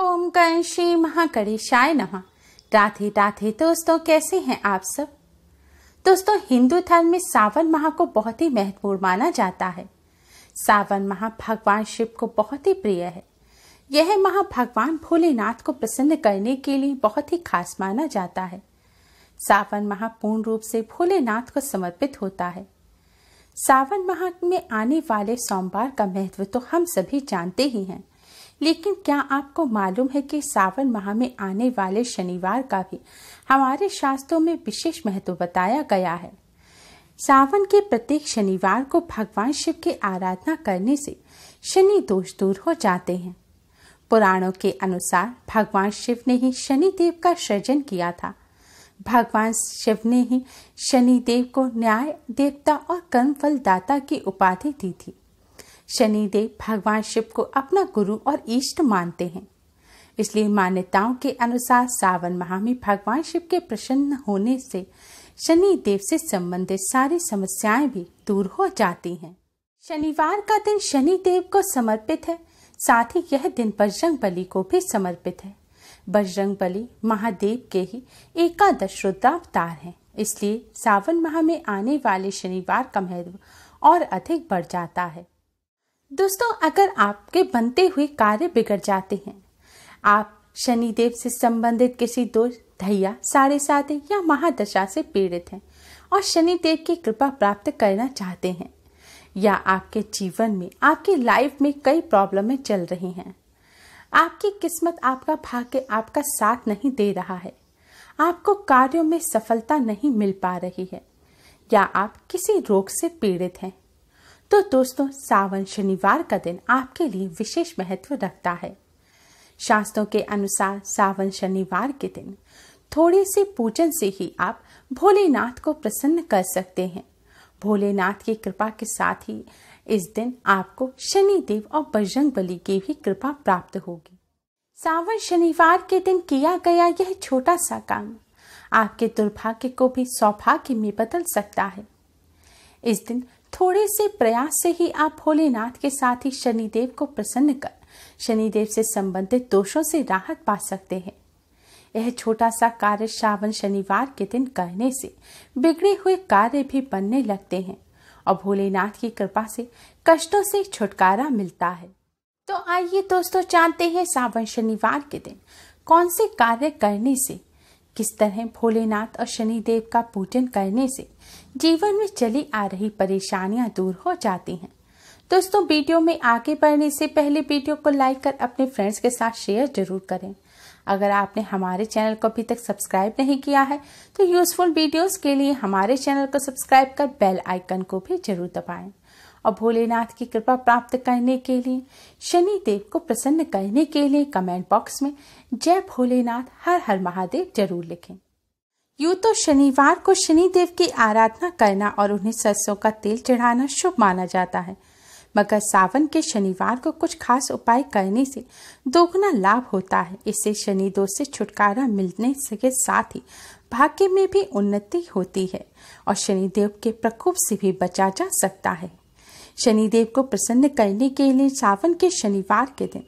ओम कंशी श्री महाकड़ेशाय नमः राधे राधे दोस्तों कैसे हैं आप सब दोस्तों हिंदू धर्म में सावन माह को बहुत ही महत्वपूर्ण माना जाता है सावन माह भगवान शिव को बहुत ही प्रिय है यह माह भगवान भोलेनाथ को प्रसन्न करने के लिए बहुत ही खास माना जाता है सावन माह पूर्ण रूप से भोलेनाथ को समर्पित होता है सावन माह में आने वाले सोमवार का महत्व तो हम सभी जानते ही हैं लेकिन क्या आपको मालूम है कि सावन माह में आने वाले शनिवार का भी हमारे शास्त्रों में विशेष महत्व बताया गया है सावन के प्रत्येक शनिवार को भगवान शिव की आराधना करने से शनि दोष दूर हो जाते हैं पुराणों के अनुसार भगवान शिव ने ही शनि देव का सृजन किया था भगवान शिव ने ही शनि देव को न्याय देवता और कर्म फल दाता की उपाधि दी थी शनिदेव भगवान शिव को अपना गुरु और इष्ट मानते हैं इसलिए मान्यताओं के अनुसार सावन माह में भगवान शिव के प्रसन्न होने से शनि देव से संबंधित सारी समस्याएं भी दूर हो जाती हैं। शनिवार का दिन शनि देव को समर्पित है साथ ही यह दिन बजरंग बली को भी समर्पित है बजरंग बली महादेव के ही एकादश रुद्रावतार हैं इसलिए सावन माह में आने वाले शनिवार का महत्व और अधिक बढ़ जाता है दोस्तों अगर आपके बनते हुए कार्य बिगड़ जाते हैं आप शनिदेव से संबंधित किसी दोष धैया साढ़े साधे या महादशा से पीड़ित हैं और शनिदेव की कृपा प्राप्त करना चाहते हैं या आपके जीवन में आपकी लाइफ में कई प्रॉब्लमें चल रही हैं आपकी किस्मत आपका भाग्य आपका साथ नहीं दे रहा है आपको कार्यों में सफलता नहीं मिल पा रही है या आप किसी रोग से पीड़ित हैं तो दोस्तों सावन शनिवार का दिन आपके लिए विशेष महत्व रखता है शास्त्रों के अनुसार सावन शनिवार के दिन थोड़े से पूजन से ही आप भोलेनाथ को प्रसन्न कर सकते हैं भोलेनाथ की कृपा के साथ ही इस दिन आपको शनि देव और बजरंग बली की भी कृपा प्राप्त होगी सावन शनिवार के दिन किया गया यह छोटा सा काम आपके दुर्भाग्य को भी सौभाग्य में बदल सकता है इस दिन थोड़े से प्रयास से ही आप भोलेनाथ के साथ ही शनिदेव को प्रसन्न कर शनिदेव से संबंधित दोषों से राहत पा सकते हैं यह छोटा सा कार्य श्रावण शनिवार के दिन करने से बिगड़े हुए कार्य भी बनने लगते हैं और भोलेनाथ की कृपा से कष्टों से छुटकारा मिलता है तो आइए दोस्तों जानते हैं सावन शनिवार के दिन कौन से कार्य करने से किस तरह भोलेनाथ और शनिदेव का पूजन करने से जीवन में चली आ रही परेशानियां दूर हो जाती हैं दोस्तों वीडियो में आगे बढ़ने से पहले वीडियो को लाइक कर अपने फ्रेंड्स के साथ शेयर जरूर करें अगर आपने हमारे चैनल को अभी तक सब्सक्राइब नहीं किया है तो यूजफुल वीडियोस के लिए हमारे चैनल को सब्सक्राइब कर बेल आइकन को भी जरूर दबाएं और भोलेनाथ की कृपा प्राप्त करने के लिए शनि देव को प्रसन्न करने के लिए कमेंट बॉक्स में जय भोलेनाथ हर हर महादेव जरूर लिखें यू तो शनिवार को शनि देव की आराधना करना और उन्हें सरसों का तेल चढ़ाना शुभ माना जाता है मगर सावन के शनिवार को कुछ खास उपाय करने से दोगुना लाभ होता है इससे शनि दोष से छुटकारा मिलने के साथ ही भाग्य में भी उन्नति होती है और शनिदेव के प्रकोप से भी बचा जा सकता है शनिदेव को प्रसन्न करने के लिए सावन के शनिवार के दिन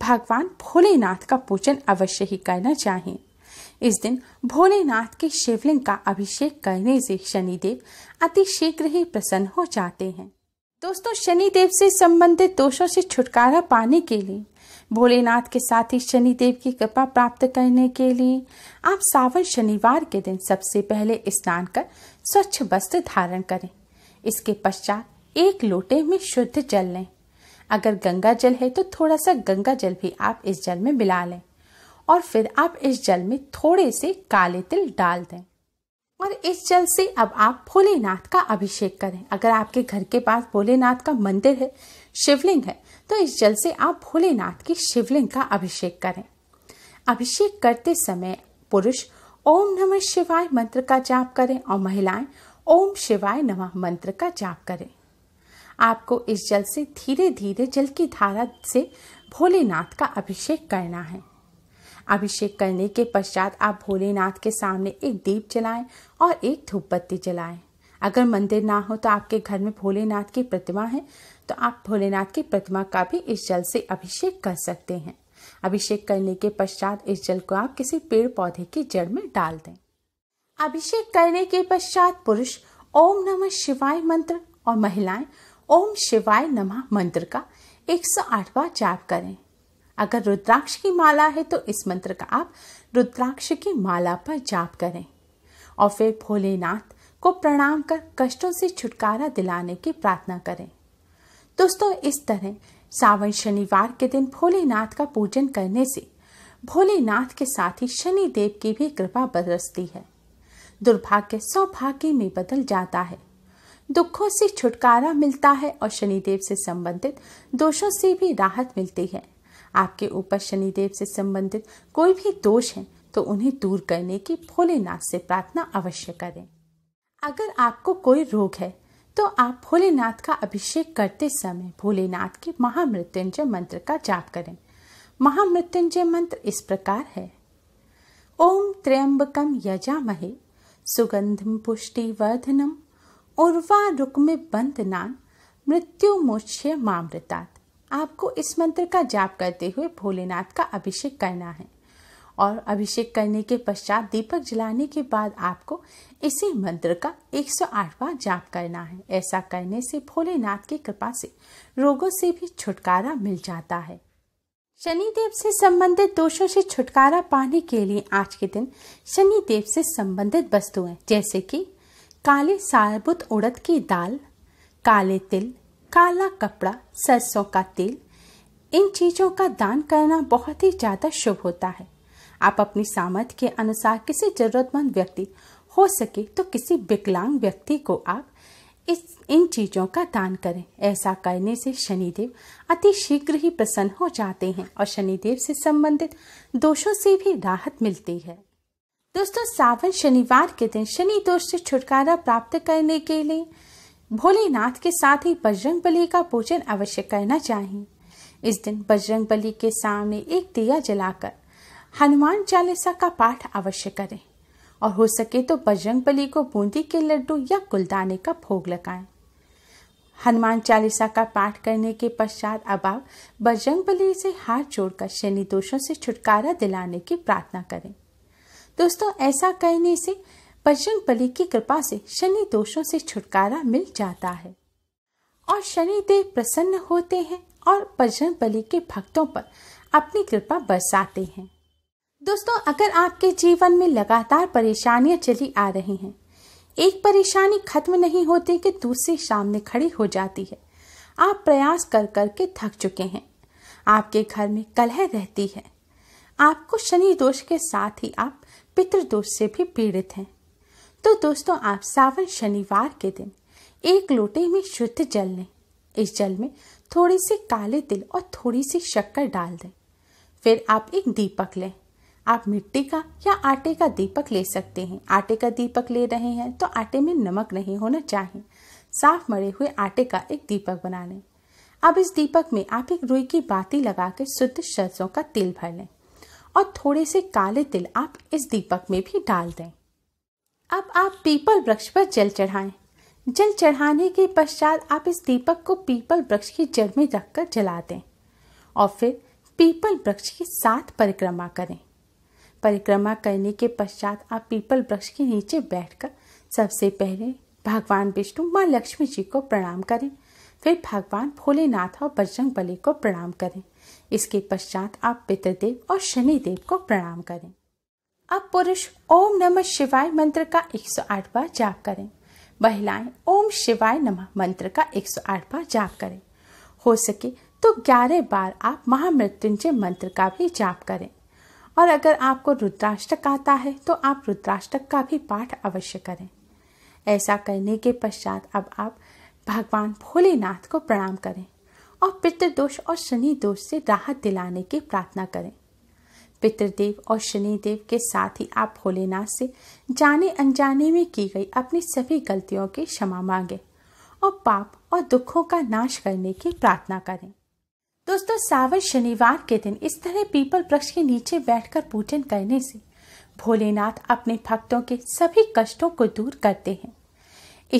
भगवान भोलेनाथ का पूजन अवश्य ही करना चाहिए इस दिन भोलेनाथ के शिवलिंग का अभिषेक करने से शनिदेव अति शीघ्र ही प्रसन्न हो जाते हैं दोस्तों शनिदेव से संबंधित दोषों से छुटकारा पाने के लिए भोलेनाथ के साथ ही शनिदेव की कृपा प्राप्त करने के लिए आप सावन शनिवार के दिन सबसे पहले स्नान कर स्वच्छ वस्त्र धारण करें इसके पश्चात एक लोटे में शुद्ध जल लें अगर गंगा जल है तो थोड़ा सा गंगा जल भी आप इस जल में मिला लें और फिर आप इस जल में थोड़े से काले तिल डाल दें और इस जल से अब आप भोलेनाथ का अभिषेक करें अगर आपके घर के पास भोलेनाथ का मंदिर है शिवलिंग है तो इस जल से आप भोलेनाथ की शिवलिंग का अभिषेक करें अभिषेक करते समय पुरुष ओम नमः शिवाय मंत्र का जाप करें और महिलाएं ओम शिवाय नमः मंत्र का जाप करें आपको इस जल से धीरे धीरे जल की धारा से भोलेनाथ का अभिषेक करना है अभिषेक करने के पश्चात आप भोलेनाथ के सामने एक दीप जलाएं और एक बत्ती जलाएं अगर मंदिर ना हो तो आपके घर में भोलेनाथ की प्रतिमा है तो आप भोलेनाथ की प्रतिमा का भी इस जल से अभिषेक कर सकते हैं अभिषेक करने के पश्चात इस जल को आप किसी पेड़ पौधे की जड़ में डाल दें अभिषेक करने के पश्चात पुरुष ओम नमः शिवाय मंत्र और महिलाएं ओम शिवाय नमः मंत्र का 108वां जाप करें अगर रुद्राक्ष की माला है तो इस मंत्र का आप रुद्राक्ष की माला पर जाप करें और फिर भोलेनाथ को प्रणाम कर कष्टों से छुटकारा दिलाने की प्रार्थना करें दोस्तों इस तरह सावन शनिवार के दिन भोलेनाथ का पूजन करने से भोलेनाथ के साथ ही शनि देव की भी कृपा बरसती है दुर्भाग्य सौभाग्य में बदल जाता है दुखों से छुटकारा मिलता है और शनिदेव से संबंधित दोषों से भी राहत मिलती है आपके ऊपर शनिदेव से संबंधित कोई भी दोष है तो उन्हें दूर करने की भोलेनाथ से प्रार्थना अवश्य करें अगर आपको कोई रोग है तो आप भोलेनाथ का अभिषेक करते समय भोलेनाथ के महामृत्युंजय मंत्र का जाप करें महामृत्युंजय मंत्र इस प्रकार है ओम त्र्यंबकम यजामहे सुगंधम पुष्टि वर्धनम उर्वा रुक्म नान मृत्यु मोक्ष मामृतात् आपको इस मंत्र का जाप करते हुए भोलेनाथ का अभिषेक करना है और अभिषेक करने के पश्चात दीपक जलाने के बाद आपको इसी मंत्र का 108 जाप करना है ऐसा करने से भोलेनाथ की कृपा से रोगों से भी छुटकारा मिल जाता है शनिदेव से संबंधित दोषों से छुटकारा पाने के लिए आज के दिन शनिदेव से संबंधित वस्तुएं जैसे कि काले साबुत उड़द की दाल काले तिल काला कपड़ा सरसों का तेल इन चीज़ों का दान करना बहुत ही ज़्यादा शुभ होता है आप अपनी सामर्थ्य के अनुसार किसी ज़रूरतमंद व्यक्ति हो सके तो किसी विकलांग व्यक्ति को आप इस इन चीज़ों का दान करें ऐसा करने से शनिदेव अति शीघ्र ही प्रसन्न हो जाते हैं और शनिदेव से संबंधित दोषों से भी राहत मिलती है दोस्तों सावन शनिवार के दिन शनि दोष से छुटकारा प्राप्त करने के लिए भोलेनाथ के साथ ही बजरंग बली का पूजन अवश्य करना चाहिए इस दिन बजरंग बली के सामने एक दिया जलाकर हनुमान चालीसा का पाठ अवश्य करें और हो सके तो बजरंग बली को बूंदी के लड्डू या गुलदाने का भोग लगाएं। हनुमान चालीसा का पाठ करने के पश्चात अब आप बजरंग बली से हाथ जोड़कर शनि दोषों से छुटकारा दिलाने की प्रार्थना करें दोस्तों ऐसा करने से बजरंग बली की कृपा से शनि दोषों से छुटकारा मिल जाता है और शनि देव प्रसन्न होते हैं और बजरंग बली के भक्तों पर अपनी कृपा बरसाते हैं दोस्तों अगर आपके जीवन में लगातार परेशानियां चली आ रही हैं एक परेशानी खत्म नहीं होती कि दूसरी सामने खड़ी हो जाती है आप प्रयास कर कर के थक चुके हैं आपके घर में कलह रहती है आपको शनि दोष के साथ ही आप पितृदोष से भी पीड़ित हैं तो दोस्तों आप सावन शनिवार के दिन एक लोटे में शुद्ध जल लें इस जल में थोड़ी सी काले तिल और थोड़ी सी शक्कर डाल दें फिर आप एक दीपक लें आप मिट्टी का या आटे का दीपक ले सकते हैं आटे का दीपक ले रहे हैं तो आटे में नमक नहीं होना चाहिए साफ मरे हुए आटे का एक दीपक बना लें अब इस दीपक में आप एक रुई की बाती लगाकर शुद्ध सरसों का तेल भर लें और थोड़े से काले तिल आप इस दीपक में भी डाल दें अब आप पीपल वृक्ष पर जल चढ़ाएं जल चढ़ाने के पश्चात आप इस दीपक को पीपल वृक्ष की जड़ में रखकर जला दें और फिर पीपल वृक्ष के साथ परिक्रमा करें परिक्रमा करने के पश्चात आप पीपल वृक्ष के नीचे बैठकर सबसे पहले भगवान विष्णु माँ लक्ष्मी जी को प्रणाम करें फिर भगवान भोलेनाथ और बजरंग बली को प्रणाम करें इसके पश्चात आप पितृदेव और शनिदेव को प्रणाम करें अब पुरुष ओम नमः शिवाय मंत्र का 108 बार जाप करें महिलाएं ओम शिवाय नमः मंत्र का 108 बार जाप करें हो सके तो 11 बार आप महामृत्युंजय मंत्र का भी जाप करें और अगर आपको रुद्राष्टक आता है तो आप रुद्राष्टक का भी पाठ अवश्य करें ऐसा करने के पश्चात अब आप भगवान भोलेनाथ को प्रणाम करें और पितृदोष और शनि दोष से राहत दिलाने की प्रार्थना करें पितृदेव और शनिदेव के साथ ही आप भोलेनाथ से जाने अनजाने में की गई अपनी सभी गलतियों की क्षमा मांगे और पाप और दुखों का नाश करने की प्रार्थना करें दोस्तों सावन शनिवार के दिन इस तरह पीपल वृक्ष के नीचे बैठकर पूजन करने से भोलेनाथ अपने भक्तों के सभी कष्टों को दूर करते हैं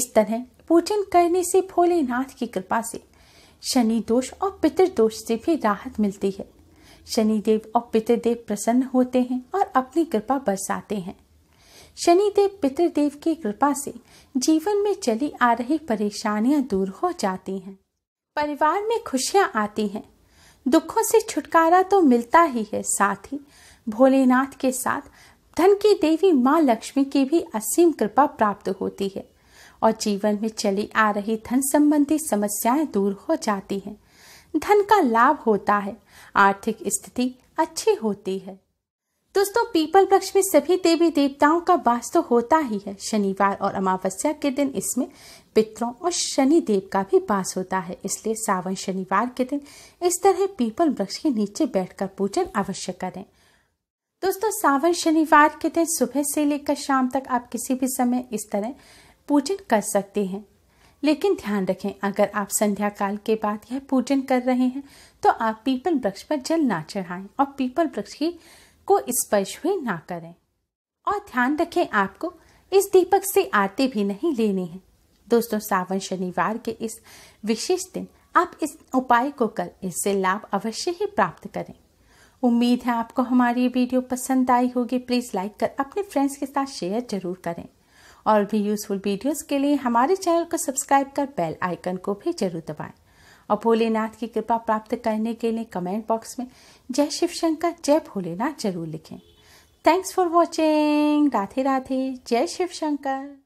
इस तरह पूजन करने से भोलेनाथ की कृपा से शनि दोष और पितर दोष से भी राहत मिलती है शनिदेव और पितर देव प्रसन्न होते हैं और अपनी कृपा बरसाते हैं शनिदेव देव की कृपा से जीवन में चली आ रही परेशानियां दूर हो जाती हैं परिवार में खुशियां आती हैं दुखों से छुटकारा तो मिलता ही है साथ ही भोलेनाथ के साथ धन की देवी माँ लक्ष्मी की भी असीम कृपा प्राप्त होती है और जीवन में चली आ रही धन संबंधी समस्याएं दूर हो जाती हैं धन का लाभ होता है आर्थिक स्थिति अच्छी होती है दोस्तों पीपल वृक्ष में सभी देवी देवताओं का वास तो होता ही है शनिवार और अमावस्या के दिन इसमें पितरों और शनि देव का भी वास होता है इसलिए सावन शनिवार के दिन इस तरह पीपल वृक्ष के नीचे बैठकर पूजन अवश्य करें दोस्तों सावन शनिवार के दिन सुबह से लेकर शाम तक आप किसी भी समय इस तरह पूजन कर सकते हैं लेकिन ध्यान रखें अगर आप संध्या काल के बाद यह पूजन कर रहे हैं तो आप पीपल वृक्ष पर जल ना चढ़ाएं और पीपल वृक्ष की को स्पर्श भी ना करें और ध्यान रखें आपको इस दीपक से आरती भी नहीं लेनी है दोस्तों सावन शनिवार के इस विशेष दिन आप इस उपाय को कर इससे लाभ अवश्य ही प्राप्त करें उम्मीद है आपको हमारी वीडियो पसंद आई होगी प्लीज़ लाइक कर अपने फ्रेंड्स के साथ शेयर जरूर करें और भी यूजफुल वीडियोस के लिए हमारे चैनल को सब्सक्राइब कर बेल आइकन को भी जरूर दबाएं और भोलेनाथ की कृपा प्राप्त करने के लिए कमेंट बॉक्स में जय शिव शंकर जय भोलेनाथ जरूर लिखें thanks for watching Radhe Radhe जय शिव शंकर